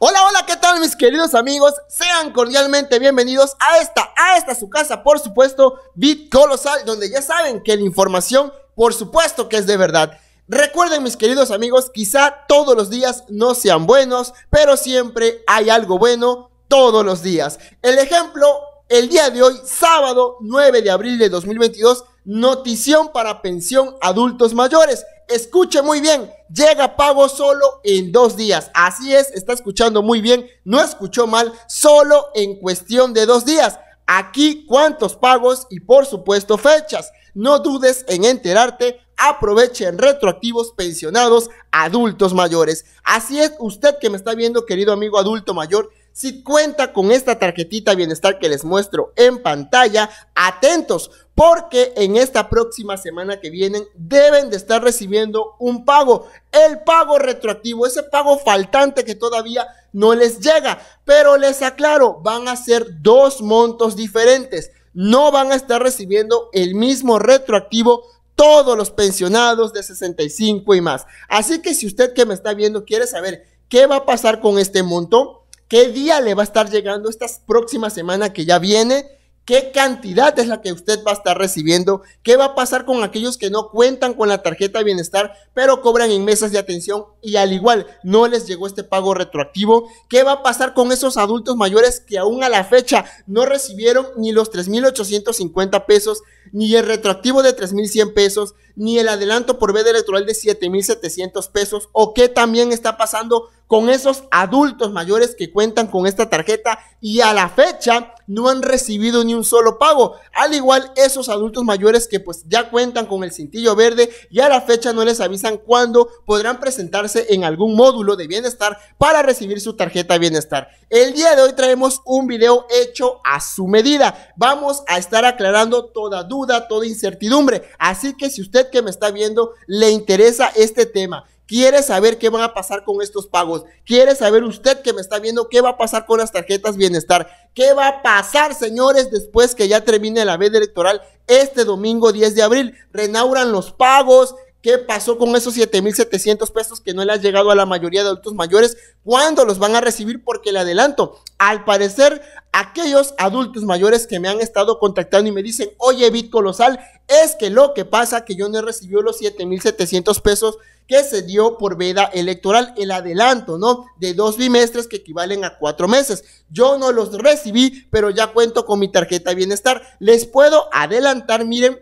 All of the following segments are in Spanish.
Hola, hola, ¿qué tal mis queridos amigos? Sean cordialmente bienvenidos a esta, a esta su casa, por supuesto, Bit Colosal, donde ya saben que la información, por supuesto que es de verdad. Recuerden mis queridos amigos, quizá todos los días no sean buenos, pero siempre hay algo bueno todos los días. El ejemplo, el día de hoy, sábado 9 de abril de 2022, notición para pensión adultos mayores. Escuche muy bien, llega pago solo en dos días. Así es, está escuchando muy bien, no escuchó mal, solo en cuestión de dos días. Aquí cuántos pagos y por supuesto fechas. No dudes en enterarte, aprovechen retroactivos pensionados adultos mayores. Así es, usted que me está viendo, querido amigo adulto mayor, si cuenta con esta tarjetita bienestar que les muestro en pantalla, atentos, porque en esta próxima semana que vienen deben de estar recibiendo un pago, el pago retroactivo, ese pago faltante que todavía no les llega. Pero les aclaro, van a ser dos montos diferentes. No van a estar recibiendo el mismo retroactivo todos los pensionados de 65 y más. Así que si usted que me está viendo quiere saber qué va a pasar con este monto, qué día le va a estar llegando esta próxima semana que ya viene, qué cantidad es la que usted va a estar recibiendo, qué va a pasar con aquellos que no cuentan con la tarjeta de bienestar, pero cobran en mesas de atención y al igual no les llegó este pago retroactivo, qué va a pasar con esos adultos mayores que aún a la fecha no recibieron ni los 3.850 pesos ni el retroactivo de 3.100 pesos, ni el adelanto por veda electoral de 7.700 pesos, o qué también está pasando con esos adultos mayores que cuentan con esta tarjeta y a la fecha no han recibido ni un solo pago. Al igual esos adultos mayores que pues ya cuentan con el cintillo verde y a la fecha no les avisan cuándo podrán presentarse en algún módulo de bienestar para recibir su tarjeta bienestar. El día de hoy traemos un video hecho a su medida. Vamos a estar aclarando toda duda, toda incertidumbre. Así que si usted que me está viendo le interesa este tema, quiere saber qué van a pasar con estos pagos, quiere saber usted que me está viendo qué va a pasar con las tarjetas bienestar, qué va a pasar, señores, después que ya termine la veda electoral este domingo 10 de abril, renauran los pagos, ¿Qué pasó con esos 7.700 pesos que no le han llegado a la mayoría de adultos mayores? ¿Cuándo los van a recibir? Porque le adelanto, al parecer, aquellos adultos mayores que me han estado contactando y me dicen, oye, Bit Colosal, es que lo que pasa que yo no he recibido los 7.700 pesos que se dio por veda electoral, el adelanto, ¿no? De dos bimestres que equivalen a cuatro meses. Yo no los recibí, pero ya cuento con mi tarjeta de bienestar. Les puedo adelantar, miren,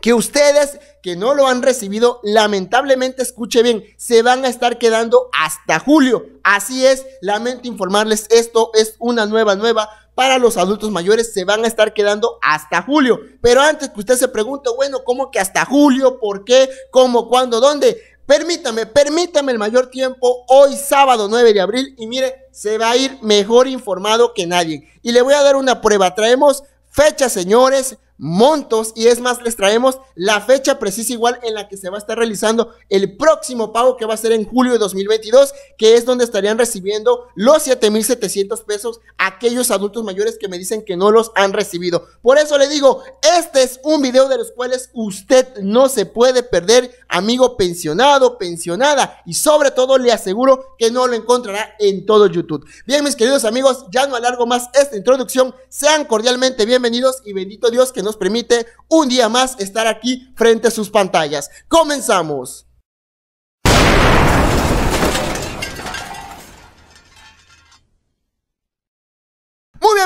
que ustedes que no lo han recibido, lamentablemente, escuche bien, se van a estar quedando hasta julio. Así es, lamento informarles, esto es una nueva, nueva para los adultos mayores, se van a estar quedando hasta julio. Pero antes que usted se pregunte, bueno, ¿cómo que hasta julio? ¿Por qué? ¿Cómo? ¿Cuándo? ¿Dónde? Permítame, permítame el mayor tiempo hoy sábado 9 de abril y mire, se va a ir mejor informado que nadie. Y le voy a dar una prueba. Traemos fechas, señores, montos y es más, les traemos la fecha precisa igual en la que se va a estar realizando el próximo pago que va a ser en julio de 2022, que es donde estarían recibiendo los 7.700 pesos aquellos adultos mayores que me dicen que no los han recibido. Por eso le digo, este es un video de los cuales usted no se puede perder, amigo pensionado, pensionada, y sobre todo le aseguro que no lo encontrará en todo YouTube. Bien, mis queridos amigos, ya no alargo más esta introducción, sean cordialmente bienvenidos y bendito Dios que no nos permite un día más estar aquí frente a sus pantallas. ¡Comenzamos!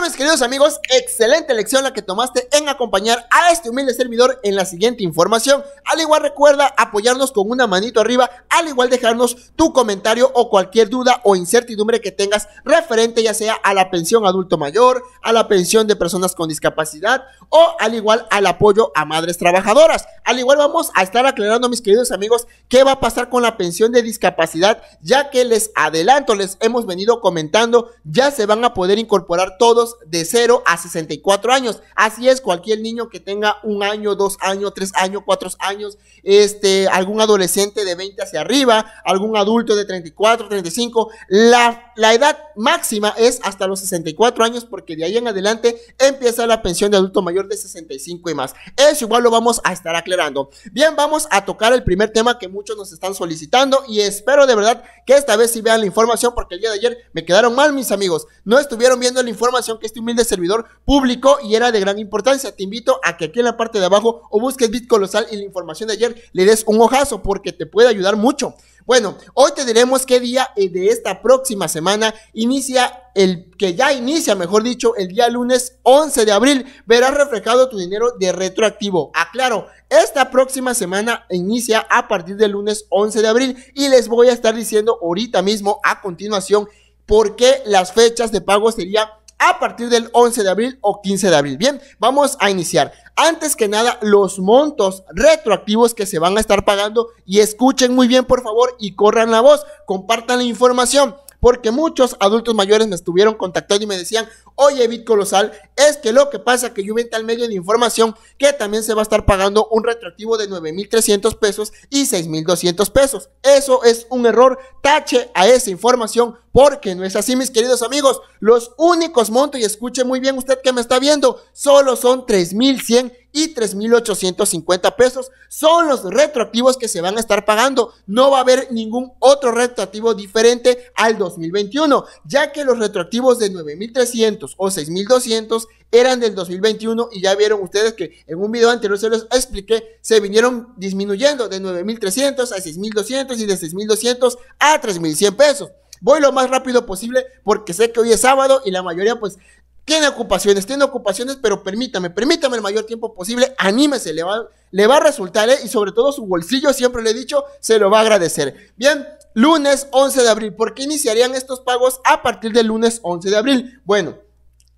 mis queridos amigos, excelente lección la que tomaste en acompañar a este humilde servidor en la siguiente información. Al igual recuerda apoyarnos con una manito arriba, al igual dejarnos tu comentario o cualquier duda o incertidumbre que tengas referente ya sea a la pensión adulto mayor, a la pensión de personas con discapacidad o al igual al apoyo a madres trabajadoras. Al igual vamos a estar aclarando mis queridos amigos qué va a pasar con la pensión de discapacidad ya que les adelanto, les hemos venido comentando, ya se van a poder incorporar todos de 0 a 64 años. Así es, cualquier niño que tenga un año, dos años, tres años, cuatro años, este, algún adolescente de 20 hacia arriba, algún adulto de 34, 35, la, la edad máxima es hasta los 64 años porque de ahí en adelante empieza la pensión de adulto mayor de 65 y más. Eso igual lo vamos a estar aclarando. Bien, vamos a tocar el primer tema que muchos nos están solicitando y espero de verdad que esta vez sí vean la información porque el día de ayer me quedaron mal mis amigos. No estuvieron viendo la información que este humilde servidor público y era de gran importancia. Te invito a que aquí en la parte de abajo o busques colosal y la información de ayer le des un ojazo porque te puede ayudar mucho. Bueno, hoy te diremos qué día eh, de esta próxima semana inicia el que ya inicia, mejor dicho, el día lunes 11 de abril, verás reflejado tu dinero de retroactivo. Aclaro, esta próxima semana inicia a partir del lunes 11 de abril y les voy a estar diciendo ahorita mismo a continuación por qué las fechas de pago serían a partir del 11 de abril o 15 de abril. Bien, vamos a iniciar. Antes que nada, los montos retroactivos que se van a estar pagando y escuchen muy bien por favor y corran la voz, compartan la información porque muchos adultos mayores me estuvieron contactando y me decían, Oye, Bit Colosal, es que lo que pasa que yo vente al medio de información que también se va a estar pagando un retroactivo de 9.300 pesos y 6.200 pesos. Eso es un error. Tache a esa información porque no es así, mis queridos amigos. Los únicos montos, y escuche muy bien usted que me está viendo, solo son 3.100 y 3.850 pesos. Son los retroactivos que se van a estar pagando. No va a haber ningún otro retroactivo diferente al 2021, ya que los retroactivos de 9.300 o 6.200 eran del 2021 y ya vieron ustedes que en un video anterior se los expliqué, se vinieron disminuyendo de 9.300 a 6.200 y de 6.200 a 3.100 pesos. Voy lo más rápido posible porque sé que hoy es sábado y la mayoría pues tiene ocupaciones, tiene ocupaciones, pero permítame, permítame el mayor tiempo posible, anímese, le va, le va a resultar ¿eh? y sobre todo su bolsillo, siempre le he dicho, se lo va a agradecer. Bien, lunes 11 de abril, porque iniciarían estos pagos a partir del lunes 11 de abril? Bueno.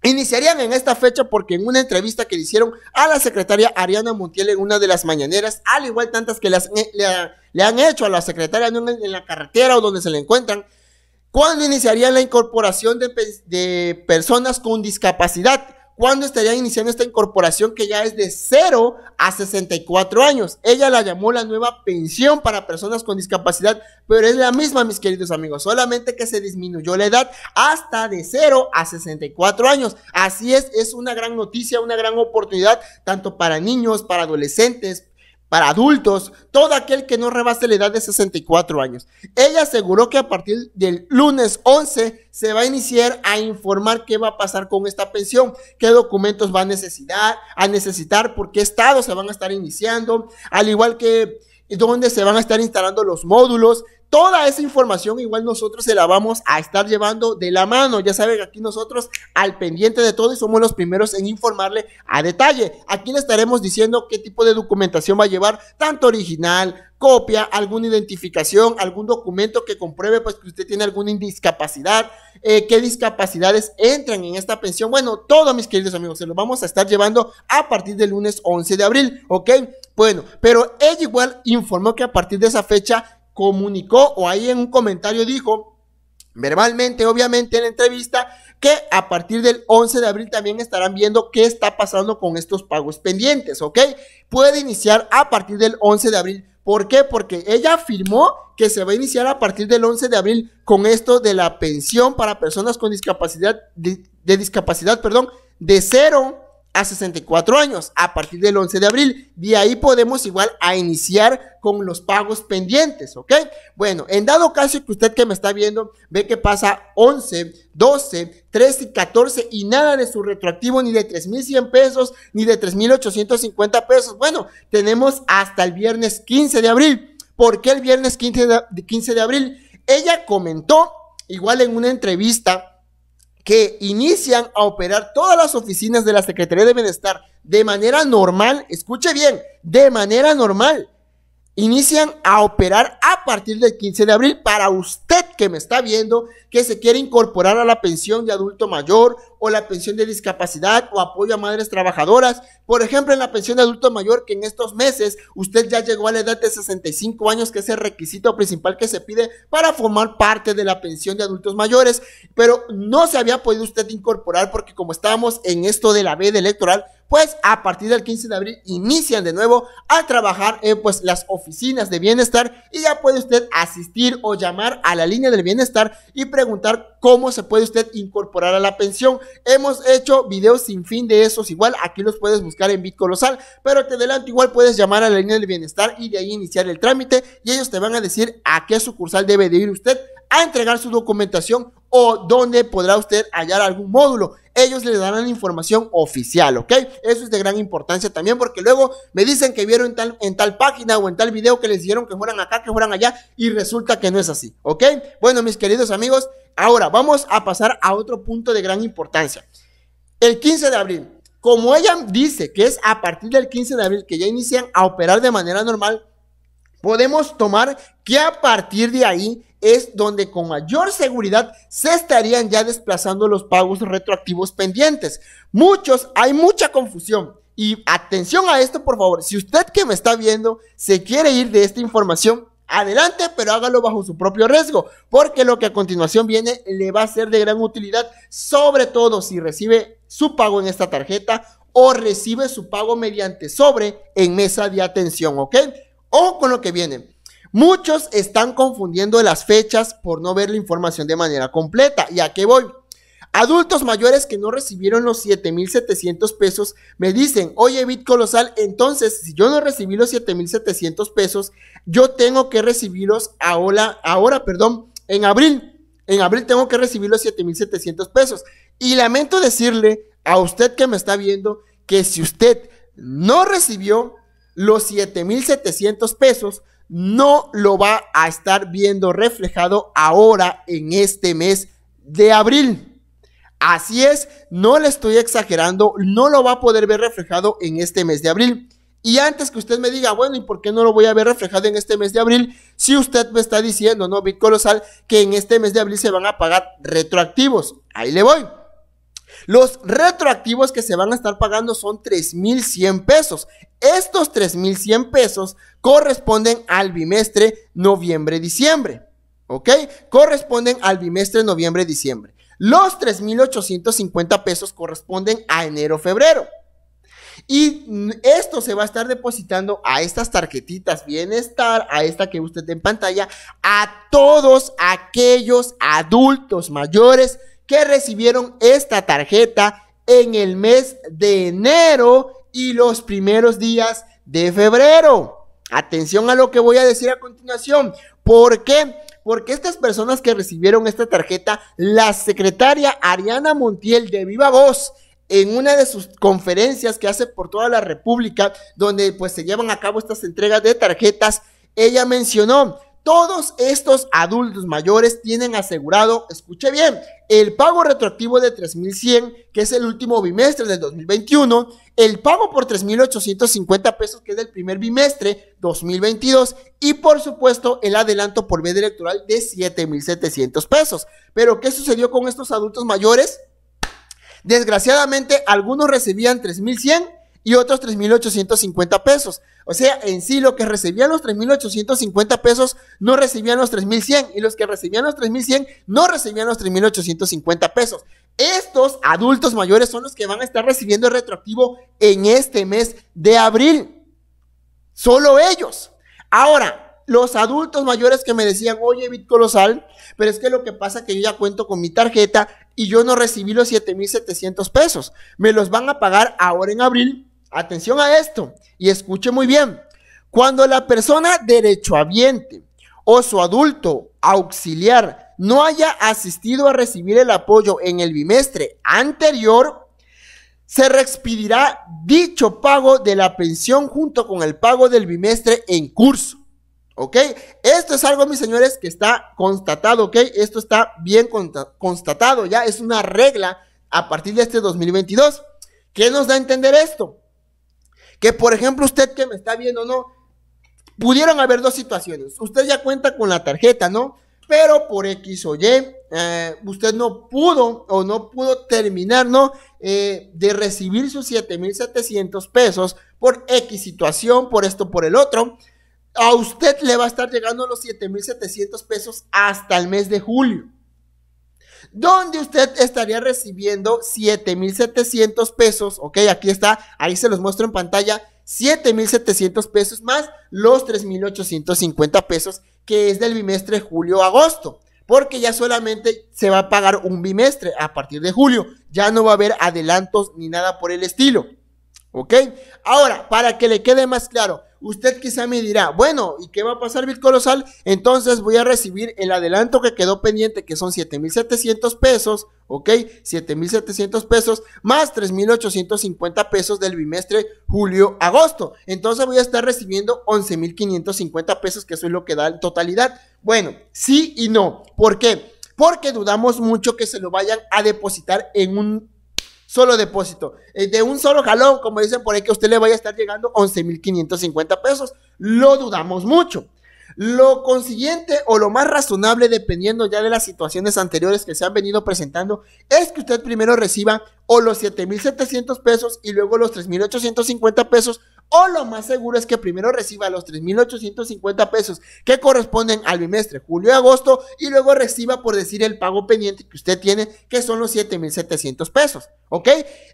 Iniciarían en esta fecha porque en una entrevista que le hicieron a la secretaria Ariana Montiel en una de las mañaneras, al igual tantas que las, eh, le, han hecho a la secretaria en, la carretera o donde se le encuentran, ¿cuándo iniciarían la incorporación de, de, personas con discapacidad cuándo estaría iniciando esta incorporación que ya es de 0 a 64 años. Ella la llamó la nueva pensión para personas con discapacidad, pero es la misma, mis queridos amigos, solamente que se disminuyó la edad hasta de 0 a 64 años. Así es, es una gran noticia, una gran oportunidad, tanto para niños, para adolescentes, para adultos, todo aquel que no rebase la edad de 64 años. Ella aseguró que a partir del lunes 11 se va a iniciar a informar qué va a pasar con esta pensión, qué documentos va a necesitar, a necesitar, por qué estado se van a estar iniciando, al igual que dónde se van a estar instalando los módulos, toda esa información igual nosotros se la vamos a estar llevando de la mano. Ya saben, aquí nosotros al pendiente de todo y somos los primeros en informarle a detalle. Aquí le estaremos diciendo qué tipo de documentación va a llevar, tanto original, copia, alguna identificación, algún documento que compruebe pues que usted tiene alguna discapacidad, eh, qué discapacidades entran en esta pensión. Bueno, todo mis queridos amigos, se lo vamos a estar llevando a partir del lunes 11 de abril, ¿ok? Bueno, pero ella igual informó que a partir de esa fecha comunicó o ahí en un comentario dijo verbalmente, obviamente en la entrevista, que a partir del 11 de abril también estarán viendo qué está pasando con estos pagos pendientes, ¿ok? Puede iniciar a partir del 11 de abril. ¿Por qué? Porque ella afirmó que se va a iniciar a partir del 11 de abril con esto de la pensión para personas con discapacidad, de, discapacidad, perdón, de cero a 64 años a partir del 11 de abril. De ahí podemos igual a iniciar con los pagos pendientes, ¿ok? Bueno, en dado caso que usted que me está viendo ve que pasa 11, 12, 13, y 14 y nada de su retroactivo ni de 3.100 pesos ni de 3.850 pesos, bueno, tenemos hasta el viernes 15 de abril. ¿Por qué el viernes 15 de, 15 de abril? Ella comentó, igual en una entrevista, que inician a operar todas las oficinas de la Secretaría de Bienestar de manera normal, escuche bien, de manera normal, inician a operar a partir del 15 de abril para usted que me está viendo que se quiere incorporar a la pensión de adulto mayor o la pensión de discapacidad o apoyo a madres trabajadoras. Por ejemplo, en la pensión de adulto mayor que en estos meses usted ya llegó a la edad de 65 años, que es el requisito principal que se pide para formar parte de la pensión de adultos mayores, pero no se había podido usted incorporar porque como estábamos en esto de la veda electoral, pues a partir del 15 de abril inician de nuevo a trabajar en pues las oficinas de bienestar y ya puede usted asistir o llamar a la línea del bienestar y preguntar cómo se puede usted incorporar a la pensión. Hemos hecho videos sin fin de esos, igual aquí los puedes buscar en Bitcolosal, pero te adelanto, igual puedes llamar a la línea del bienestar y de ahí iniciar el trámite y ellos te van a decir a qué sucursal debe de ir usted a entregar su documentación o donde podrá usted hallar algún módulo. Ellos le darán información oficial, ¿ok? Eso es de gran importancia también porque luego me dicen que vieron en tal, en tal página o en tal video que les dijeron que fueran acá, que fueran allá y resulta que no es así, ¿ok? Bueno, mis queridos amigos, ahora vamos a pasar a otro punto de gran importancia. El 15 de abril, como ella dice que es a partir del 15 de abril que ya inician a operar de manera normal, podemos tomar que a partir de ahí es donde con mayor seguridad se estarían ya desplazando los pagos retroactivos pendientes. Muchos, hay mucha confusión. Y atención a esto, por favor. Si usted que me está viendo se quiere ir de esta información, adelante, pero hágalo bajo su propio riesgo, porque lo que a continuación viene le va a ser de gran utilidad, sobre todo si recibe su pago en esta tarjeta o recibe su pago mediante sobre en mesa de atención, ¿ok? O con lo que viene. Muchos están confundiendo las fechas por no ver la información de manera completa. ¿Y a qué voy? Adultos mayores que no recibieron los 7.700 pesos me dicen, oye Bit Colosal, entonces si yo no recibí los 7.700 pesos, yo tengo que recibirlos ahora, ahora, perdón, en abril. En abril tengo que recibir los 7.700 pesos. Y lamento decirle a usted que me está viendo que si usted no recibió los 7.700 pesos no lo va a estar viendo reflejado ahora en este mes de abril. Así es, no le estoy exagerando, no lo va a poder ver reflejado en este mes de abril. Y antes que usted me diga, bueno, ¿y por qué no lo voy a ver reflejado en este mes de abril? Si usted me está diciendo, ¿no, colosal, que en este mes de abril se van a pagar retroactivos? Ahí le voy. Los retroactivos que se van a estar pagando son 3.100 pesos. Estos 3.100 pesos corresponden al bimestre noviembre-diciembre. ¿Ok? Corresponden al bimestre noviembre-diciembre. Los 3.850 pesos corresponden a enero-febrero. Y esto se va a estar depositando a estas tarjetitas bienestar, a esta que usted en pantalla, a todos aquellos adultos mayores que recibieron esta tarjeta en el mes de enero y los primeros días de febrero. Atención a lo que voy a decir a continuación. ¿Por qué? Porque estas personas que recibieron esta tarjeta, la secretaria Ariana Montiel de Viva Voz, en una de sus conferencias que hace por toda la República, donde pues se llevan a cabo estas entregas de tarjetas, ella mencionó, todos estos adultos mayores tienen asegurado, escuche bien, el pago retroactivo de 3.100, que es el último bimestre del 2021, el pago por 3.850 pesos, que es del primer bimestre 2022, y por supuesto el adelanto por vía electoral de 7.700 pesos. Pero, ¿qué sucedió con estos adultos mayores? Desgraciadamente, algunos recibían 3.100 y otros 3.850 pesos. O sea, en sí lo que recibían los 3.850 pesos no recibían los 3.100 y los que recibían los 3.100 no recibían los 3.850 pesos. Estos adultos mayores son los que van a estar recibiendo el retroactivo en este mes de abril. Solo ellos. Ahora, los adultos mayores que me decían, oye, Bit Colosal, pero es que lo que pasa es que yo ya cuento con mi tarjeta y yo no recibí los 7.700 pesos. Me los van a pagar ahora en abril Atención a esto y escuche muy bien. Cuando la persona derechohabiente o su adulto auxiliar no haya asistido a recibir el apoyo en el bimestre anterior, se reexpidirá dicho pago de la pensión junto con el pago del bimestre en curso. ¿Ok? Esto es algo, mis señores, que está constatado, ¿ok? Esto está bien constatado, ya es una regla a partir de este 2022. ¿Qué nos da a entender esto? Que por ejemplo usted que me está viendo, ¿no? Pudieron haber dos situaciones. Usted ya cuenta con la tarjeta, ¿no? Pero por X o Y, eh, usted no pudo o no pudo terminar, ¿no? Eh, de recibir sus 7.700 pesos por X situación, por esto, por el otro. A usted le va a estar llegando los 7.700 pesos hasta el mes de julio donde usted estaría recibiendo 7,700 pesos, ¿ok? Aquí está, ahí se los muestro en pantalla, 7,700 pesos más los 3,850 pesos que es del bimestre julio-agosto porque ya solamente se va a pagar un bimestre a partir de julio, ya no va a haber adelantos ni nada por el estilo. ¿Ok? Ahora, para que le quede más claro, Usted quizá me dirá, bueno, ¿y qué va a pasar, Bill Colosal? Entonces voy a recibir el adelanto que quedó pendiente, que son 7,700 pesos, ¿ok? 7,700 pesos más 3,850 pesos del bimestre julio-agosto. Entonces voy a estar recibiendo 11,550 pesos, que eso es lo que da en totalidad. Bueno, sí y no. ¿Por qué? Porque dudamos mucho que se lo vayan a depositar en un Solo depósito. Eh, de un solo jalón, como dicen por ahí, que a usted le vaya a estar llegando 11.550 pesos. Lo dudamos mucho. Lo consiguiente o lo más razonable, dependiendo ya de las situaciones anteriores que se han venido presentando, es que usted primero reciba o los 7.700 pesos y luego los 3.850 pesos o lo más seguro es que primero reciba los 3.850 pesos que corresponden al bimestre julio y agosto y luego reciba por decir el pago pendiente que usted tiene que son los 7.700 pesos, ¿ok?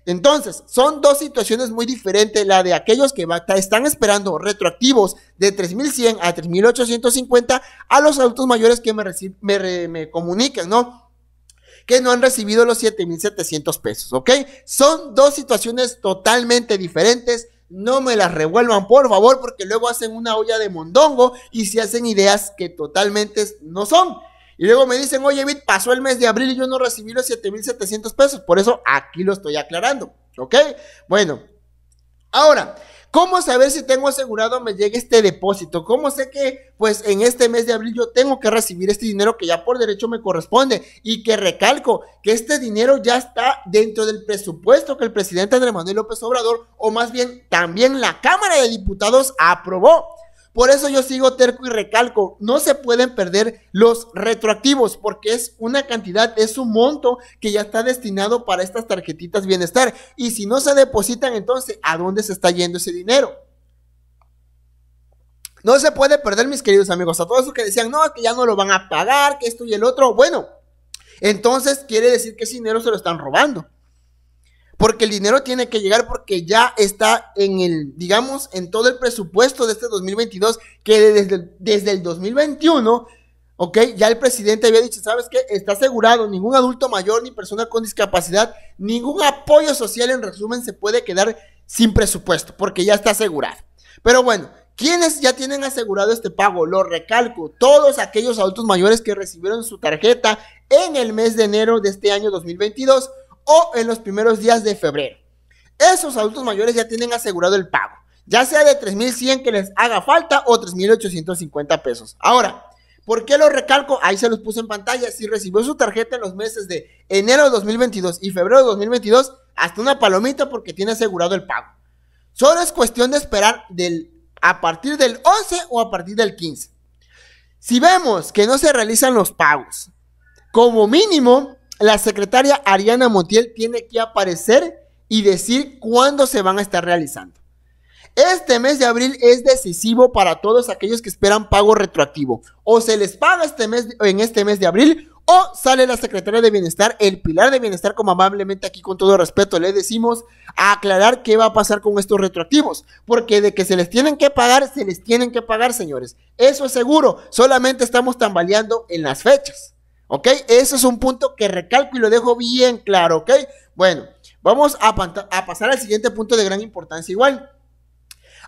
Entonces, son dos situaciones muy diferentes, la de aquellos que están esperando retroactivos de 3.100 a 3.850 a los adultos mayores que me, me, me comunican, ¿no? que no han recibido los 7.700 pesos, ¿ok? Son dos situaciones totalmente diferentes no me las revuelvan, por favor, porque luego hacen una olla de mondongo y se hacen ideas que totalmente no son. Y luego me dicen, oye, Bit, pasó el mes de abril y yo no recibí los 7,700 pesos. Por eso aquí lo estoy aclarando. ¿Ok? Bueno, ahora, ¿Cómo saber si tengo asegurado me llegue este depósito? ¿Cómo sé que pues en este mes de abril yo tengo que recibir este dinero que ya por derecho me corresponde? Y que recalco que este dinero ya está dentro del presupuesto que el presidente Andrés Manuel López Obrador, o más bien también la Cámara de Diputados aprobó. Por eso yo sigo terco y recalco, no se pueden perder los retroactivos porque es una cantidad, es un monto que ya está destinado para estas tarjetitas bienestar. Y si no se depositan, entonces, ¿a dónde se está yendo ese dinero? No se puede perder, mis queridos amigos, a todos los que decían, no, que ya no lo van a pagar, que esto y el otro. Bueno, entonces quiere decir que ese dinero se lo están robando porque el dinero tiene que llegar porque ya está en el, digamos, en todo el presupuesto de este 2022, que desde, el 2021, ok, ya el presidente había dicho, ¿sabes qué? Está asegurado, ningún adulto mayor ni persona con discapacidad, ningún apoyo social, en resumen, se puede quedar sin presupuesto, porque ya está asegurado. Pero bueno, quienes ya tienen asegurado este pago? Lo recalco, todos aquellos adultos mayores que recibieron su tarjeta en el mes de enero de este año 2022 o en los primeros días de febrero. Esos adultos mayores ya tienen asegurado el pago, ya sea de 3.100 que les haga falta o 3.850 pesos. Ahora, ¿por qué lo recalco? Ahí se los puse en pantalla. Si recibió su tarjeta en los meses de enero de 2022 y febrero de 2022, hasta una palomita porque tiene asegurado el pago. Solo es cuestión de esperar del, a partir del 11 o a partir del 15. Si vemos que no se realizan los pagos, como mínimo la secretaria Ariana Montiel tiene que aparecer y decir cuándo se van a estar realizando. Este mes de abril es decisivo para todos aquellos que esperan pago retroactivo. O se les paga este mes, en este mes de abril o sale la secretaria de Bienestar, el pilar de Bienestar, como amablemente aquí con todo respeto le decimos, a aclarar qué va a pasar con estos retroactivos. Porque de que se les tienen que pagar, se les tienen que pagar, señores. Eso es seguro. Solamente estamos tambaleando en las fechas. ¿Ok? Ese es un punto que recalco y lo dejo bien claro, ¿ok? Bueno, vamos a, pasar al siguiente punto de gran importancia igual.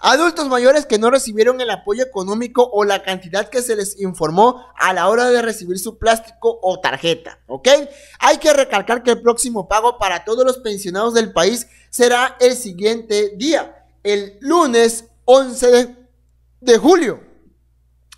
Adultos mayores que no recibieron el apoyo económico o la cantidad que se les informó a la hora de recibir su plástico o tarjeta, ¿ok? Hay que recalcar que el próximo pago para todos los pensionados del país será el siguiente día, el lunes 11 de, julio.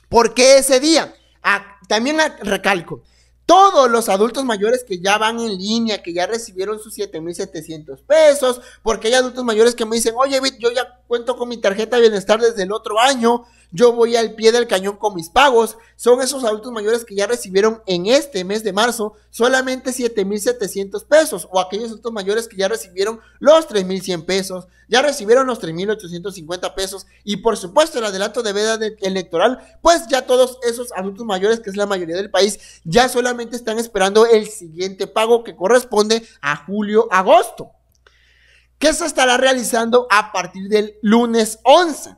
¿Por qué ese día? Ah, también recalco, todos los adultos mayores que ya van en línea, que ya recibieron sus 7,700 pesos, porque hay adultos mayores que me dicen, oye, yo ya cuento con mi tarjeta de bienestar desde el otro año, yo voy al pie del cañón con mis pagos. Son esos adultos mayores que ya recibieron en este mes de marzo solamente 7.700 pesos o aquellos adultos mayores que ya recibieron los 3.100 pesos, ya recibieron los 3.850 pesos y por supuesto el adelanto de veda electoral, pues ya todos esos adultos mayores, que es la mayoría del país, ya solamente están esperando el siguiente pago que corresponde a julio-agosto que se estará realizando a partir del lunes 11.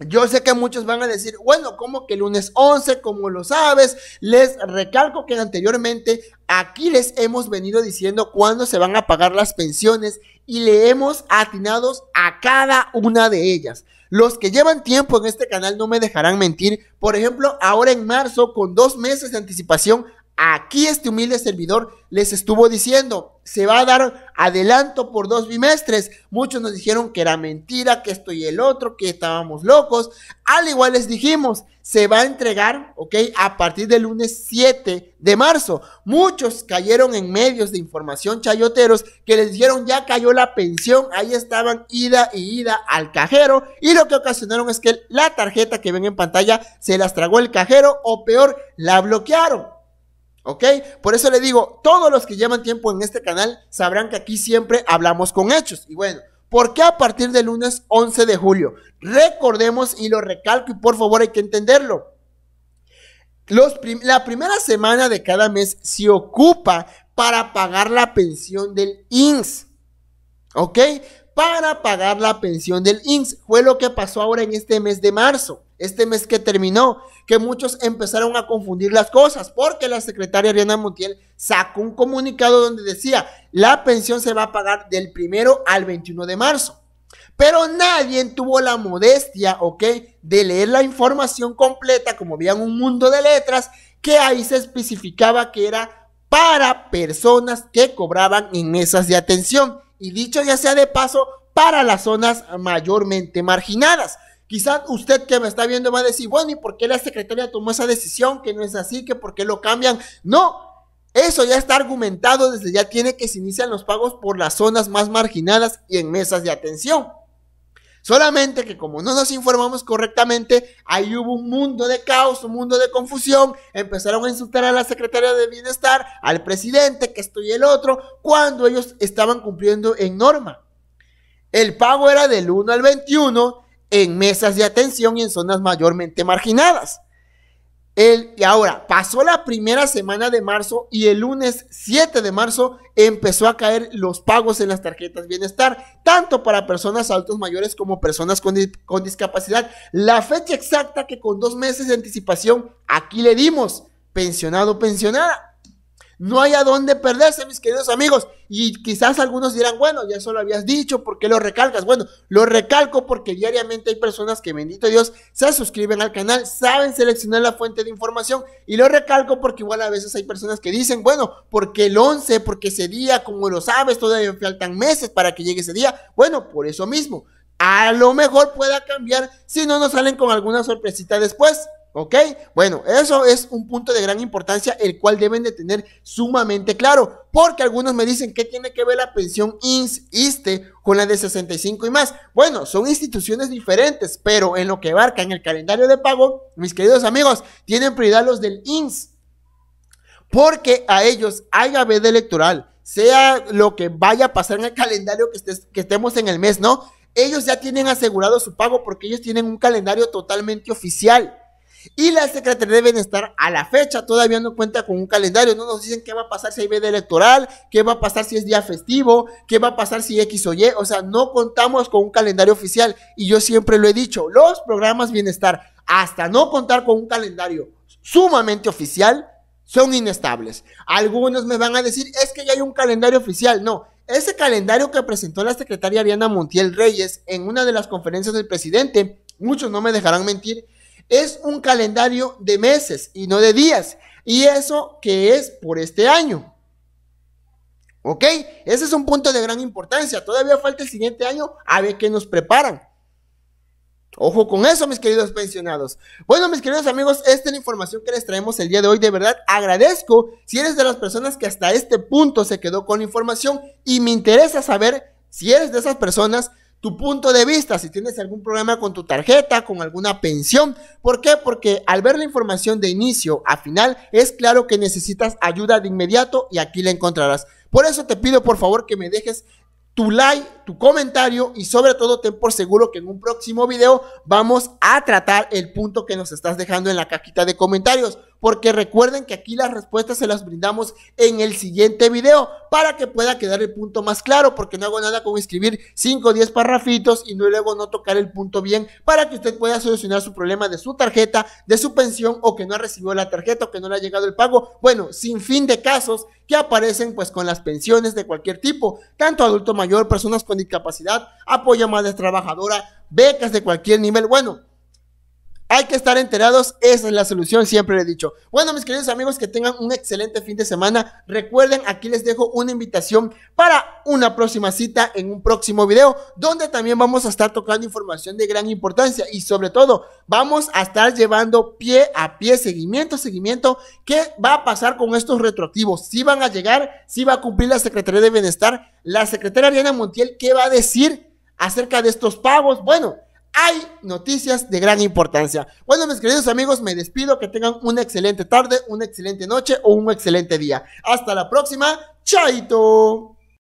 Yo sé que muchos van a decir, bueno, como que lunes 11? como lo sabes? Les recalco que anteriormente aquí les hemos venido diciendo cuándo se van a pagar las pensiones y le hemos atinado a cada una de ellas. Los que llevan tiempo en este canal no me dejarán mentir. Por ejemplo, ahora en marzo, con dos meses de anticipación, Aquí este humilde servidor les estuvo diciendo, se va a dar adelanto por dos bimestres. Muchos nos dijeron que era mentira, que esto y el otro, que estábamos locos. Al igual les dijimos, se va a entregar, ¿ok? A partir del lunes 7 de marzo. Muchos cayeron en medios de información chayoteros que les dijeron, ya cayó la pensión, ahí estaban ida y ida al cajero. Y lo que ocasionaron es que la tarjeta que ven en pantalla se las tragó el cajero o peor, la bloquearon. ¿Ok? Por eso le digo, todos los que llevan tiempo en este canal sabrán que aquí siempre hablamos con hechos. Y bueno, ¿por qué a partir del lunes 11 de julio? Recordemos y lo recalco y por favor hay que entenderlo. la primera semana de cada mes se ocupa para pagar la pensión del INS. ¿Ok? Para pagar la pensión del INS. Fue lo que pasó ahora en este mes de marzo, este mes que terminó que muchos empezaron a confundir las cosas, porque la secretaria Ariana Montiel sacó un comunicado donde decía, la pensión se va a pagar del primero al 21 de marzo. Pero nadie tuvo la modestia, ¿ok? De leer la información completa, como veían un mundo de letras, que ahí se especificaba que era para personas que cobraban en mesas de atención. Y dicho ya sea de paso, para las zonas mayormente marginadas. Quizás usted que me está viendo va a decir, bueno, ¿y por qué la secretaria tomó esa decisión? Que no es así, que por qué lo cambian. No, eso ya está argumentado desde ya tiene que se inician los pagos por las zonas más marginadas y en mesas de atención. Solamente que como no nos informamos correctamente, ahí hubo un mundo de caos, un mundo de confusión, empezaron a insultar a la secretaria de Bienestar, al presidente, que esto y el otro, cuando ellos estaban cumpliendo en norma. El pago era del 1 al 21 en mesas de atención y en zonas mayormente marginadas. El, y ahora, pasó la primera semana de marzo y el lunes 7 de marzo empezó a caer los pagos en las tarjetas bienestar, tanto para personas altos mayores como personas con, con discapacidad. La fecha exacta que con dos meses de anticipación aquí le dimos, pensionado, pensionada. No hay a dónde perderse, mis queridos amigos. Y quizás algunos dirán, bueno, ya solo lo habías dicho, ¿por qué lo recalcas? Bueno, lo recalco porque diariamente hay personas que, bendito Dios, se suscriben al canal, saben seleccionar la fuente de información. Y lo recalco porque igual a veces hay personas que dicen, bueno, porque el 11, porque ese día, como lo sabes, todavía faltan meses para que llegue ese día. Bueno, por eso mismo. A lo mejor pueda cambiar si no nos salen con alguna sorpresita después. ¿Ok? Bueno, eso es un punto de gran importancia, el cual deben de tener sumamente claro, porque algunos me dicen que tiene que ver la pensión INS, con la de 65 y más. Bueno, son instituciones diferentes, pero en lo que abarca en el calendario de pago, mis queridos amigos, tienen prioridad los del INS, porque a ellos haya veda electoral, sea lo que vaya a pasar en el calendario que, que estemos en el mes, ¿no? Ellos ya tienen asegurado su pago porque ellos tienen un calendario totalmente oficial. Y la Secretaría de Bienestar a la fecha todavía no cuenta con un calendario. No nos dicen qué va a pasar si hay veda electoral, qué va a pasar si es día festivo, qué va a pasar si X o Y. O sea, no contamos con un calendario oficial. Y yo siempre lo he dicho, los programas bienestar, hasta no contar con un calendario sumamente oficial, son inestables. Algunos me van a decir, es que ya hay un calendario oficial. No, ese calendario que presentó la secretaria Ariana Montiel Reyes en una de las conferencias del presidente, muchos no me dejarán mentir, es un calendario de meses y no de días. Y eso que es por este año. ¿Ok? Ese es un punto de gran importancia. Todavía falta el siguiente año a ver qué nos preparan. Ojo con eso, mis queridos pensionados. Bueno, mis queridos amigos, esta es la información que les traemos el día de hoy. De verdad, agradezco si eres de las personas que hasta este punto se quedó con información y me interesa saber si eres de esas personas tu punto de vista, si tienes algún problema con tu tarjeta, con alguna pensión. ¿Por qué? Porque al ver la información de inicio a final, es claro que necesitas ayuda de inmediato y aquí la encontrarás. Por eso te pido por favor que me dejes tu like, tu comentario y sobre todo ten por seguro que en un próximo video vamos a tratar el punto que nos estás dejando en la cajita de comentarios porque recuerden que aquí las respuestas se las brindamos en el siguiente video para que pueda quedar el punto más claro, porque no hago nada con escribir 5 o 10 parrafitos y luego no tocar el punto bien para que usted pueda solucionar su problema de su tarjeta, de su pensión o que no ha recibido la tarjeta o que no le ha llegado el pago. Bueno, sin fin de casos que aparecen pues con las pensiones de cualquier tipo, tanto adulto mayor, personas con discapacidad, apoyo a madre trabajadora, becas de cualquier nivel. Bueno, hay que estar enterados, esa es la solución, siempre le he dicho. Bueno, mis queridos amigos, que tengan un excelente fin de semana. Recuerden, aquí les dejo una invitación para una próxima cita en un próximo video, donde también vamos a estar tocando información de gran importancia y sobre todo vamos a estar llevando pie a pie, seguimiento, seguimiento, qué va a pasar con estos retroactivos, si van a llegar, si va a cumplir la Secretaría de Bienestar, la secretaria Ariana Montiel, qué va a decir acerca de estos pagos. Bueno hay noticias de gran importancia. Bueno, mis queridos amigos, me despido. Que tengan una excelente tarde, una excelente noche o un excelente día. Hasta la próxima. Chaito.